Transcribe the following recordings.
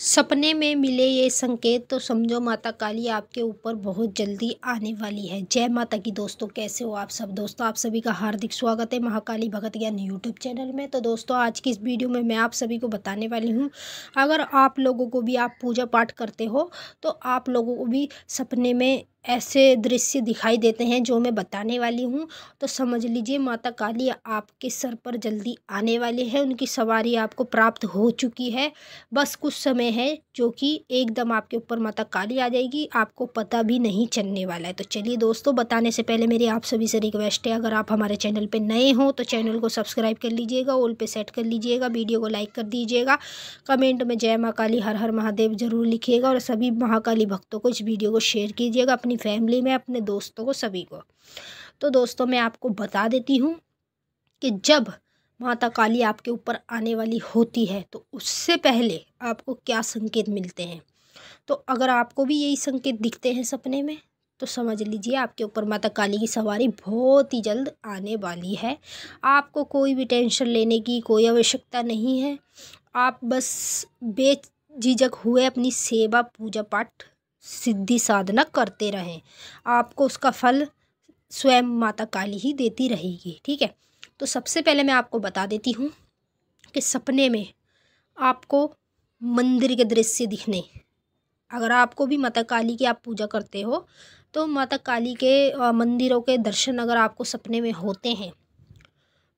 सपने में मिले ये संकेत तो समझो माता काली आपके ऊपर बहुत जल्दी आने वाली है जय माता की दोस्तों कैसे हो आप सब दोस्तों आप सभी का हार्दिक स्वागत है महाकाली भगत ज्ञान यूट्यूब चैनल में तो दोस्तों आज की इस वीडियो में मैं आप सभी को बताने वाली हूँ अगर आप लोगों को भी आप पूजा पाठ करते हो तो आप लोगों को भी सपने में ऐसे दृश्य दिखाई देते हैं जो मैं बताने वाली हूँ तो समझ लीजिए माता काली आपके सर पर जल्दी आने वाले हैं उनकी सवारी आपको प्राप्त हो चुकी है बस कुछ समय है जो कि एकदम आपके ऊपर माता काली आ जाएगी आपको पता भी नहीं चलने वाला है तो चलिए दोस्तों बताने से पहले मेरी आप सभी से रिक्वेस्ट है अगर आप हमारे चैनल पर नए हों तो चैनल को सब्सक्राइब कर लीजिएगा ओल पे सेट कर लीजिएगा वीडियो को लाइक कर दीजिएगा कमेंट में जय माँ काली हर हर महादेव जरूर लिखिएगा और सभी महाकाली भक्तों को इस वीडियो को शेयर कीजिएगा अपने अपनी फैमिली में अपने दोस्तों को सभी को तो दोस्तों मैं आपको बता देती हूँ कि जब माता काली आपके ऊपर आने वाली होती है तो उससे पहले आपको क्या संकेत मिलते हैं तो अगर आपको भी यही संकेत दिखते हैं सपने में तो समझ लीजिए आपके ऊपर माता काली की सवारी बहुत ही जल्द आने वाली है आपको कोई भी टेंशन लेने की कोई आवश्यकता नहीं है आप बस बेझिझक हुए अपनी सेवा पूजा पाठ सिद्धि साधना करते रहें आपको उसका फल स्वयं माता काली ही देती रहेगी ठीक है तो सबसे पहले मैं आपको बता देती हूँ कि सपने में आपको मंदिर के दृश्य दिखने अगर आपको भी माता काली की आप पूजा करते हो तो माता काली के मंदिरों के दर्शन अगर आपको सपने में होते हैं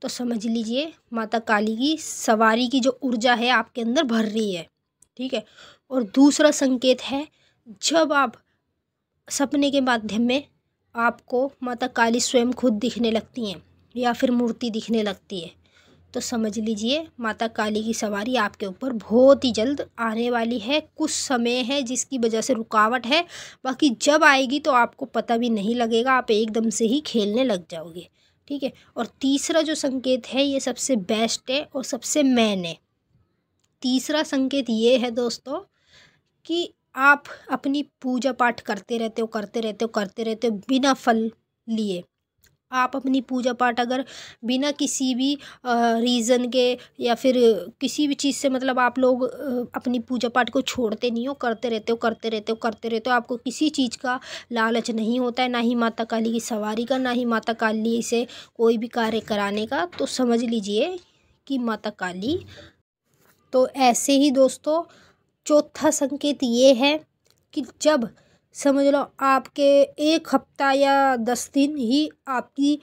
तो समझ लीजिए माता काली की सवारी की जो ऊर्जा है आपके अंदर भर रही है ठीक है और दूसरा संकेत है जब आप सपने के माध्यम में आपको माता काली स्वयं खुद दिखने लगती हैं या फिर मूर्ति दिखने लगती है तो समझ लीजिए माता काली की सवारी आपके ऊपर बहुत ही जल्द आने वाली है कुछ समय है जिसकी वजह से रुकावट है बाकी जब आएगी तो आपको पता भी नहीं लगेगा आप एकदम से ही खेलने लग जाओगे ठीक है और तीसरा जो संकेत है ये सबसे बेस्ट है और सबसे मैन है तीसरा संकेत ये है दोस्तों कि आप अपनी पूजा पाठ करते रहते हो करते रहते हो करते रहते हो बिना फल लिए आप अपनी पूजा पाठ अगर बिना किसी भी रीज़न के या फिर किसी भी चीज़ से मतलब आप लोग अपनी पूजा पाठ को छोड़ते नहीं हो करते रहते हो करते रहते हो करते रहते हो आपको किसी चीज़ का लालच नहीं होता है ना ही माता काली की सवारी का ना ही माता काली से कोई भी कार्य कराने का तो समझ लीजिए कि माता काली तो ऐसे ही दोस्तों चौथा संकेत ये है कि जब समझ लो आपके एक हफ्ता या दस दिन ही आपकी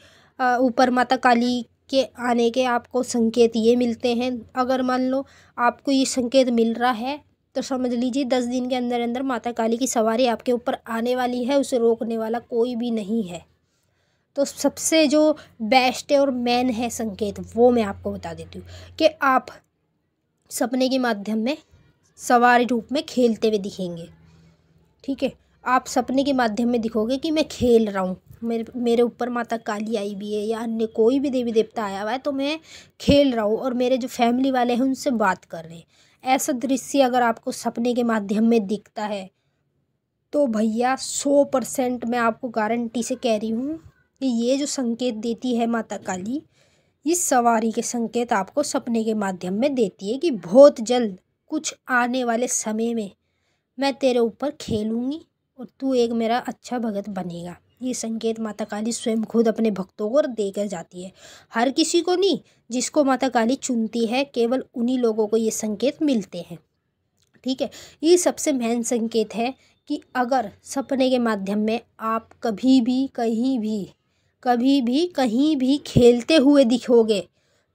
ऊपर माता काली के आने के आपको संकेत ये मिलते हैं अगर मान लो आपको ये संकेत मिल रहा है तो समझ लीजिए दस दिन के अंदर अंदर माता काली की सवारी आपके ऊपर आने वाली है उसे रोकने वाला कोई भी नहीं है तो सबसे जो बेस्ट और मेन है संकेत वो मैं आपको बता देती हूँ कि आप सपने के माध्यम में सवारी रूप में खेलते हुए दिखेंगे ठीक है आप सपने के माध्यम में दिखोगे कि मैं खेल रहा हूँ मेरे मेरे ऊपर माता काली आई भी है या अन्य कोई भी देवी देवता आया हुआ है तो मैं खेल रहा हूँ और मेरे जो फैमिली वाले हैं उनसे बात कर रहे हैं ऐसा दृश्य अगर आपको सपने के माध्यम में दिखता है तो भैया सौ परसेंट मैं आपको गारंटी से कह रही हूँ कि ये जो संकेत देती है माता काली इस सवारी के संकेत आपको सपने के माध्यम में देती है कि बहुत जल्द कुछ आने वाले समय में मैं तेरे ऊपर खेलूँगी और तू एक मेरा अच्छा भगत बनेगा ये संकेत माता काली स्वयं खुद अपने भक्तों को देकर जाती है हर किसी को नहीं जिसको माता काली चुनती है केवल उन्हीं लोगों को ये संकेत मिलते हैं ठीक है ये सबसे मेन संकेत है कि अगर सपने के माध्यम में आप कभी भी कहीं भी कभी भी कहीं भी खेलते हुए दिखोगे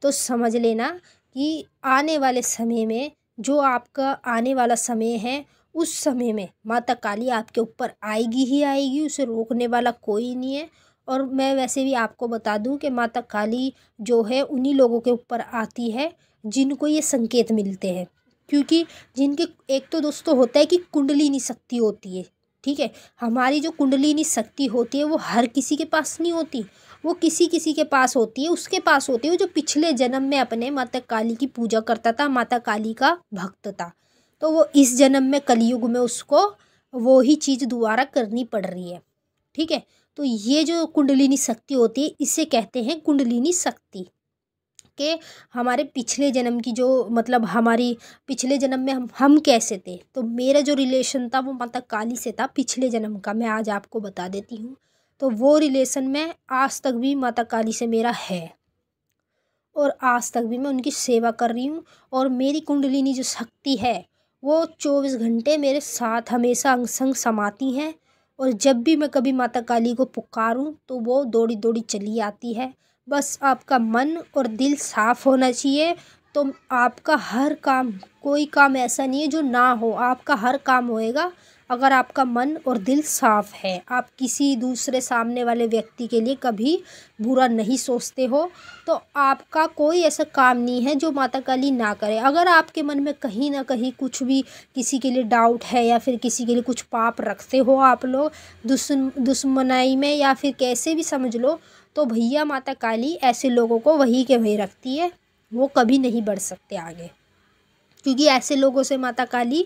तो समझ लेना कि आने वाले समय में जो आपका आने वाला समय है उस समय में माता काली आपके ऊपर आएगी ही आएगी उसे रोकने वाला कोई नहीं है और मैं वैसे भी आपको बता दूं कि माता काली जो है उन्हीं लोगों के ऊपर आती है जिनको ये संकेत मिलते हैं क्योंकि जिनके एक तो दोस्तों होता है कि कुंडली नहीं शक्ति होती है ठीक है हमारी जो कुंडलिनी शक्ति होती है वो हर किसी के पास नहीं होती वो किसी किसी के पास होती है उसके पास होती है वो जो पिछले जन्म में अपने माता काली की पूजा करता था माता काली का भक्त था तो वो इस जन्म में कलयुग में उसको वो ही चीज़ दोबारा करनी पड़ रही है ठीक है तो ये जो कुंडलिनी शक्ति होती है इसे कहते हैं कुंडलिनी शक्ति के हमारे पिछले जन्म की जो मतलब हमारी पिछले जन्म में हम हम कैसे थे तो मेरा जो रिलेशन था वो माता काली से था पिछले जन्म का मैं आज आपको बता देती हूँ तो वो रिलेशन में आज तक भी माता काली से मेरा है और आज तक भी मैं उनकी सेवा कर रही हूँ और मेरी कुंडलिनी जो शक्ति है वो चौबीस घंटे मेरे साथ हमेशा अंग संग समाती हैं और जब भी मैं कभी माता काली को पुकारूं तो वो दौड़ी दौड़ी चली आती है बस आपका मन और दिल साफ़ होना चाहिए तो आपका हर काम कोई काम ऐसा नहीं है जो ना हो आपका हर काम होएगा अगर आपका मन और दिल साफ़ है आप किसी दूसरे सामने वाले व्यक्ति के लिए कभी बुरा नहीं सोचते हो तो आपका कोई ऐसा काम नहीं है जो माता काली ना करे अगर आपके मन में कहीं ना कहीं कुछ भी किसी के लिए डाउट है या फिर किसी के लिए कुछ पाप रखते हो आप लोग दुश्मन दुश्मनाई में या फिर कैसे भी समझ लो तो भैया माता काली ऐसे लोगों को वहीं के वहीं रखती है वो कभी नहीं बढ़ सकते आगे क्योंकि ऐसे लोगों से माता काली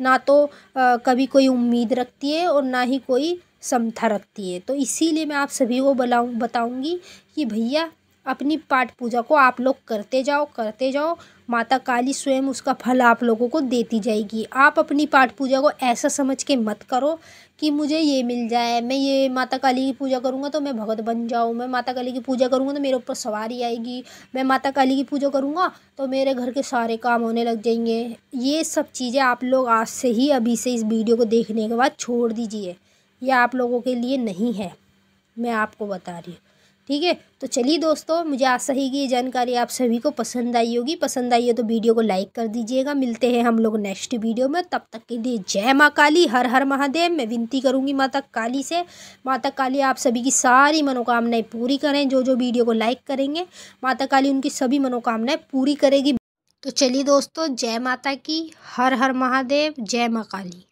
ना तो आ, कभी कोई उम्मीद रखती है और ना ही कोई समथा रखती है तो इसीलिए मैं आप सभी को बुलाऊँ बताऊँगी कि भैया अपनी पाठ पूजा को आप लोग करते जाओ करते जाओ माता काली स्वयं उसका फल आप लोगों को देती जाएगी आप अपनी पाठ पूजा को ऐसा समझ के मत करो कि मुझे ये मिल जाए मैं ये माता काली की पूजा करूँगा तो मैं भगत बन जाऊँ मैं माता काली की पूजा करूँगा तो मेरे ऊपर सवारी आएगी मैं माता काली की पूजा करूँगा तो मेरे घर के सारे काम होने लग जाएंगे ये सब चीज़ें आप लोग आज से ही अभी से इस वीडियो को देखने के बाद छोड़ दीजिए यह आप लोगों के लिए नहीं है मैं आपको बता रही हूँ ठीक है तो चलिए दोस्तों मुझे आशा है कि ये जानकारी आप सभी को पसंद आई होगी पसंद आई हो तो वीडियो को लाइक कर दीजिएगा मिलते हैं हम लोग नेक्स्ट वीडियो में तब तक के लिए जय माँ काली हर हर महादेव मैं विनती करूँगी माता काली से माता काली आप सभी की सारी मनोकामनाएं पूरी करें जो जो वीडियो को लाइक करेंगे माता काली उनकी सभी मनोकामनाएँ पूरी करेगी तो चलिए दोस्तों जय माता की हर हर महादेव जय माँ काली